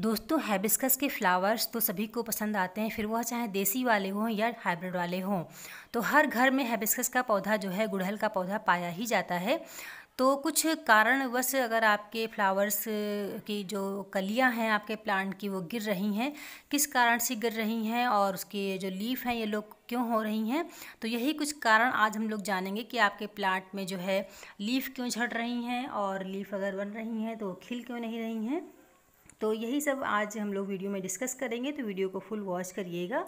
दोस्तों हैबिस्कस के फ्लावर्स तो सभी को पसंद आते हैं फिर वह चाहे देसी वाले हों या हाइब्रिड वाले हों तो हर घर में हैबिस्कस का पौधा जो है गुड़हल का पौधा पाया ही जाता है तो कुछ कारणवश अगर आपके फ्लावर्स की जो कलियां हैं आपके प्लांट की वो गिर रही हैं किस कारण से गिर रही हैं और उसके जो लीफ हैं ये लोग क्यों हो रही हैं तो यही कुछ कारण आज हम लोग जानेंगे कि आपके प्लांट में जो है लीफ क्यों झड़ रही हैं और लीफ अगर बन रही हैं तो खिल क्यों नहीं रही हैं तो यही सब आज हम लोग वीडियो में डिस्कस करेंगे तो वीडियो को फुल वॉच करिएगा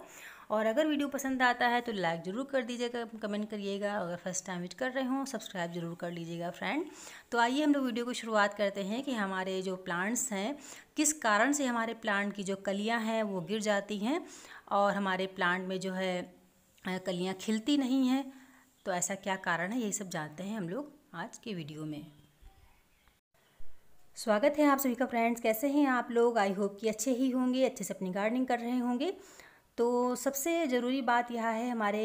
और अगर वीडियो पसंद आता है तो लाइक ज़रूर कर दीजिएगा कमेंट करिएगा अगर फर्स्ट टाइम विट कर रहे हो सब्सक्राइब ज़रूर कर लीजिएगा फ्रेंड तो आइए हम लोग वीडियो को शुरुआत करते हैं कि हमारे जो प्लांट्स हैं किस कारण से हमारे प्लांट की जो कलियाँ हैं वो गिर जाती हैं और हमारे प्लांट में जो है कलियाँ खिलती नहीं हैं तो ऐसा क्या कारण है यही सब जानते हैं हम लोग आज के वीडियो में स्वागत है आप सभी का फ्रेंड्स कैसे हैं आप लोग आई होप कि अच्छे ही होंगे अच्छे से अपनी गार्डनिंग कर रहे होंगे तो सबसे ज़रूरी बात यह है हमारे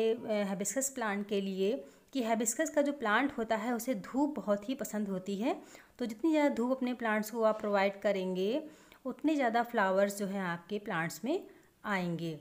हेबिस्कस प्लांट के लिए कि हेबिस्कस का जो प्लांट होता है उसे धूप बहुत ही पसंद होती है तो जितनी ज़्यादा धूप अपने प्लांट्स को आप प्रोवाइड करेंगे उतने ज़्यादा फ्लावर्स जो हैं आपके प्लांट्स में आएंगे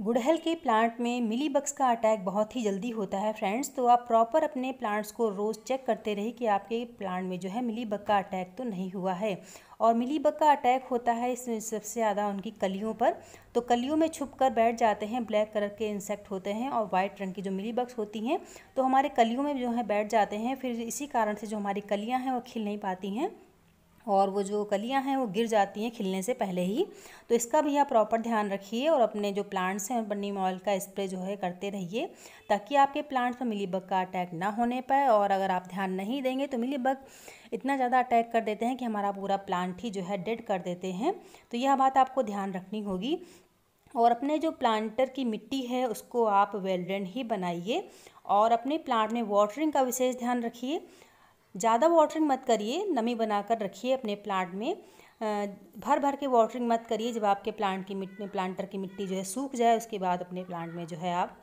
गुड़हल के प्लांट में मिली बक्स का अटैक बहुत ही जल्दी होता है फ्रेंड्स तो आप प्रॉपर अपने प्लांट्स को रोज़ चेक करते रहिए कि आपके प्लांट में जो है मिली बग का अटैक तो नहीं हुआ है और मिली बग का अटैक होता है इसमें सबसे ज़्यादा उनकी कलियों पर तो कलियों में छुप कर बैठ जाते हैं ब्लैक कलर के इंसेक्ट होते हैं और वाइट रंग की जो मिली बग्स होती हैं तो हमारे कलियों में जो है बैठ जाते हैं फिर इसी कारण से जो हमारी कलियाँ हैं वो खिल नहीं पाती हैं और वो जो कलियां हैं वो गिर जाती हैं खिलने से पहले ही तो इसका भी आप प्रॉपर ध्यान रखिए और अपने जो प्लांट्स हैं उन पर का स्प्रे जो है करते रहिए ताकि आपके प्लांट्स पर मिलीबग का अटैक ना होने पाए और अगर आप ध्यान नहीं देंगे तो मिलीबग इतना ज़्यादा अटैक कर देते हैं कि हमारा पूरा प्लांट ही जो है डेड कर देते हैं तो यह बात आपको ध्यान रखनी होगी और अपने जो प्लांटर की मिट्टी है उसको आप वेलडेंट ही बनाइए और अपने प्लांट में वाटरिंग का विशेष ध्यान रखिए ज़्यादा वाटरिंग मत करिए नमी बनाकर रखिए अपने प्लांट में भर भर के वाटरिंग मत करिए जब आपके प्लांट की मिट्टी प्लांटर की मिट्टी जो है सूख जाए उसके बाद अपने प्लांट में जो है आप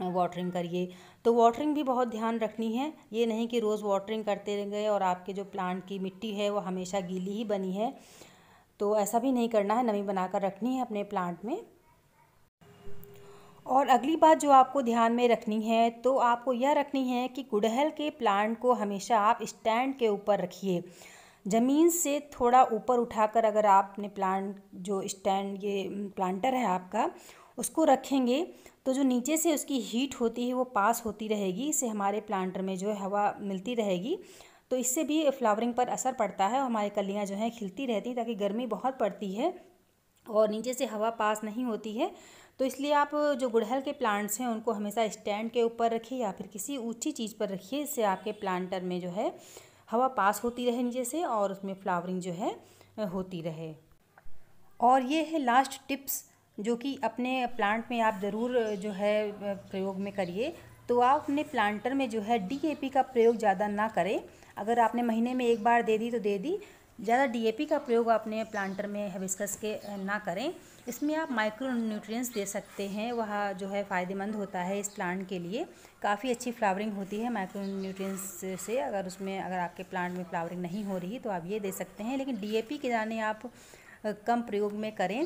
वाटरिंग करिए तो वाटरिंग भी बहुत ध्यान रखनी है ये नहीं कि रोज़ वाटरिंग करते गए और आपके जो प्लांट की मिट्टी है वो हमेशा गीली ही बनी है तो ऐसा भी नहीं करना है नमी बनाकर रखनी है अपने प्लांट में और अगली बात जो आपको ध्यान में रखनी है तो आपको यह रखनी है कि गुड़हल के प्लांट को हमेशा आप स्टैंड के ऊपर रखिए ज़मीन से थोड़ा ऊपर उठाकर अगर आपने प्लांट जो स्टैंड ये प्लांटर है आपका उसको रखेंगे तो जो नीचे से उसकी हीट होती है वो पास होती रहेगी इससे हमारे प्लांटर में जो हवा मिलती रहेगी तो इससे भी फ्लावरिंग पर असर पड़ता है और हमारी कलियाँ जो हैं खिलती रहती हैं ताकि गर्मी बहुत पड़ती है और नीचे से हवा पास नहीं होती है तो इसलिए आप जो गुड़हल के प्लांट्स हैं उनको हमेशा स्टैंड के ऊपर रखिए या फिर किसी ऊंची चीज़ पर रखिए इससे आपके प्लांटर में जो है हवा पास होती रहे नीचे से और उसमें फ्लावरिंग जो है होती रहे और ये है लास्ट टिप्स जो कि अपने प्लांट में आप ज़रूर जो है प्रयोग में करिए तो आप अपने प्लांटर में जो है डी का प्रयोग ज़्यादा ना करें अगर आपने महीने में एक बार दे दी तो दे दी ज़्यादा डीएपी का प्रयोग अपने प्लांटर में हेबिस्कस के ना करें इसमें आप माइक्रो न्यूट्रिएंट्स दे सकते हैं वह जो है फ़ायदेमंद होता है इस प्लांट के लिए काफ़ी अच्छी फ्लावरिंग होती है माइक्रो न्यूट्रिएंट्स से अगर उसमें अगर आपके प्लांट में फ्लावरिंग नहीं हो रही तो आप ये दे सकते हैं लेकिन पी के दाने आप कम प्रयोग में करें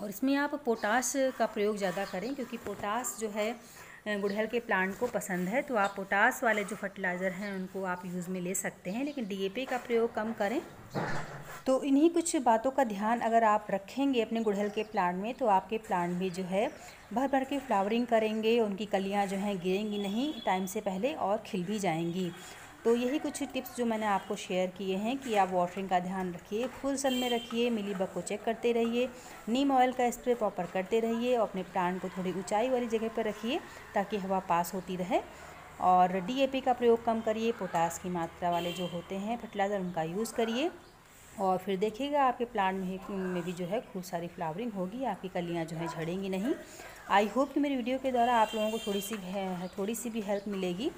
और इसमें आप पोटास का प्रयोग ज़्यादा करें क्योंकि पोटास जो है गुड़हल के प्लांट को पसंद है तो आप पोटास वाले जो फर्टिलाइज़र हैं उनको आप यूज़ में ले सकते हैं लेकिन डीएपी का प्रयोग कम करें तो इन्हीं कुछ बातों का ध्यान अगर आप रखेंगे अपने गुड़हल के प्लांट में तो आपके प्लांट भी जो है भर भर के फ्लावरिंग करेंगे उनकी कलियाँ जो हैं गिरेंगी नहीं टाइम से पहले और खिल भी जाएंगी तो यही कुछ टिप्स जो मैंने आपको शेयर किए हैं कि आप वाटरिंग का ध्यान रखिए फुल सन में रखिए मिली बग को चेक करते रहिए नीम ऑयल का स्प्रे प्रॉपर करते रहिए और अपने प्लांट को थोड़ी ऊंचाई वाली जगह पर रखिए ताकि हवा पास होती रहे और डीएपी का प्रयोग कम करिए पोटास की मात्रा वाले जो होते हैं फर्टिलाइज़र उनका यूज़ करिए और फिर देखिएगा आपके प्लांट में, में भी जो है खूब सारी फ्लावरिंग होगी आपकी कलियाँ जो है झड़ेंगी नहीं आई होप कि मेरी वीडियो के द्वारा आप लोगों को थोड़ी सी थोड़ी सी भी हेल्प मिलेगी